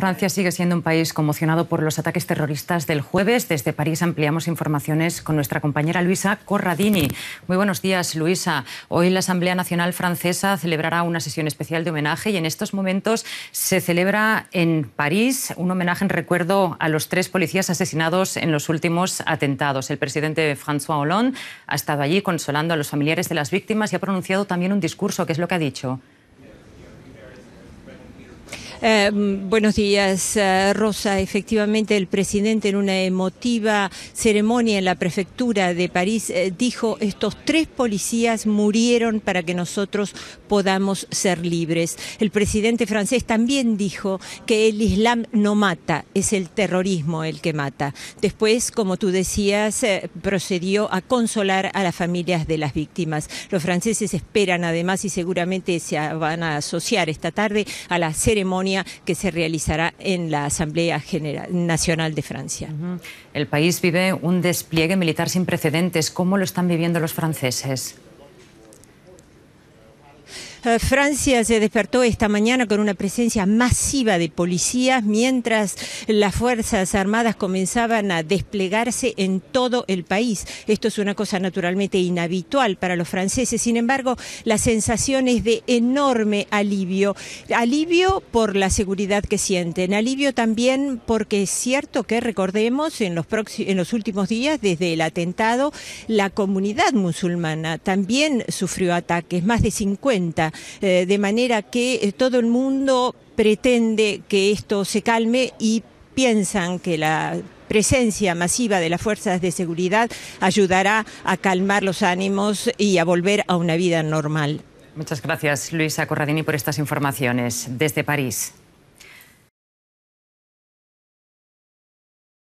Francia sigue siendo un país conmocionado por los ataques terroristas del jueves. Desde París ampliamos informaciones con nuestra compañera Luisa Corradini. Muy buenos días, Luisa. Hoy la Asamblea Nacional Francesa celebrará una sesión especial de homenaje y en estos momentos se celebra en París un homenaje en recuerdo a los tres policías asesinados en los últimos atentados. El presidente François Hollande ha estado allí consolando a los familiares de las víctimas y ha pronunciado también un discurso. ¿Qué es lo que ha dicho? Eh, buenos días, eh, Rosa. Efectivamente, el presidente en una emotiva ceremonia en la prefectura de París eh, dijo, estos tres policías murieron para que nosotros podamos ser libres. El presidente francés también dijo que el Islam no mata, es el terrorismo el que mata. Después, como tú decías, procedió a consolar a las familias de las víctimas. Los franceses esperan además y seguramente se van a asociar esta tarde a la ceremonia que se realizará en la Asamblea General, Nacional de Francia. El país vive un despliegue militar sin precedentes. ¿Cómo lo están viviendo los franceses? Eh, Francia se despertó esta mañana con una presencia masiva de policías mientras las Fuerzas Armadas comenzaban a desplegarse en todo el país. Esto es una cosa naturalmente inhabitual para los franceses. Sin embargo, la sensación es de enorme alivio. Alivio por la seguridad que sienten. Alivio también porque es cierto que, recordemos, en los, en los últimos días, desde el atentado, la comunidad musulmana también sufrió ataques, más de 50 eh, de manera que eh, todo el mundo pretende que esto se calme y piensan que la presencia masiva de las fuerzas de seguridad ayudará a calmar los ánimos y a volver a una vida normal. Muchas gracias, Luisa Corradini, por estas informaciones desde París.